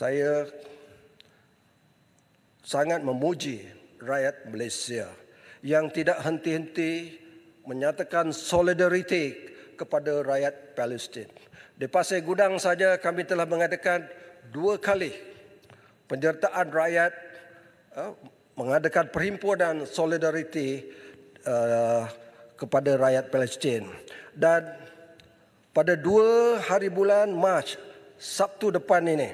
saya sangat memuji rakyat Malaysia yang tidak henti-henti menyatakan solidariti kepada rakyat Palestin. Di Pasir Gudang saja kami telah mengadakan dua kali penyertaan rakyat eh, mengadakan perhimpunan solidariti eh, kepada rakyat Palestin. Dan pada dua hari bulan Mac Sabtu depan ini,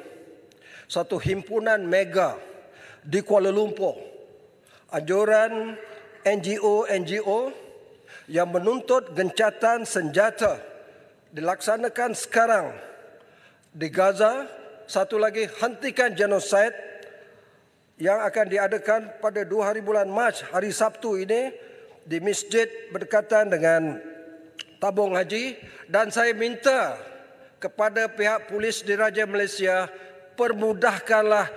satu himpunan mega di Kuala Lumpur. Anjuran NGO-NGO yang menuntut gencatan senjata dilaksanakan sekarang di Gaza. Satu lagi, hentikan genosid yang akan diadakan pada dua hari bulan Mac, hari Sabtu ini di masjid berdekatan dengan tabung haji dan saya minta kepada pihak polis diraja Malaysia permudahkanlah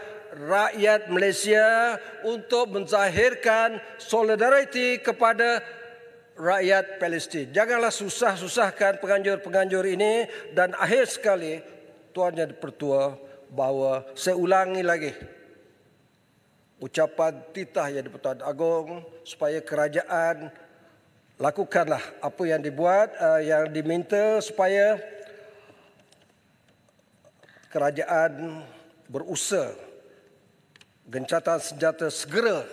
rakyat Malaysia untuk menzahirkan solidariti kepada rakyat Palestin. Janganlah susah-susahkan penganjur-penganjur ini dan akhir sekali Tuan Yang Pertua bahawa saya ulangi lagi ucapan titah yang dipertua Agong supaya kerajaan lakukanlah apa yang dibuat eh, yang diminta supaya kerajaan berusaha gencatan senjata segera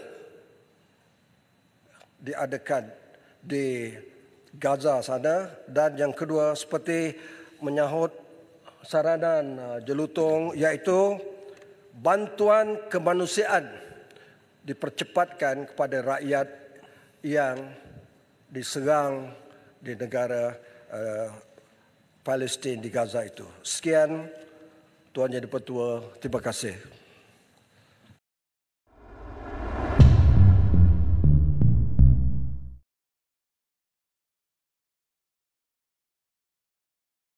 diadakan di Gaza sana dan yang kedua seperti menyahut saranan uh, jelutong iaitu bantuan kemanusiaan dipercepatkan kepada rakyat yang diserang di negara uh, Palestin di Gaza itu. Sekian. Tuan Yang di-Pertua, terima kasih.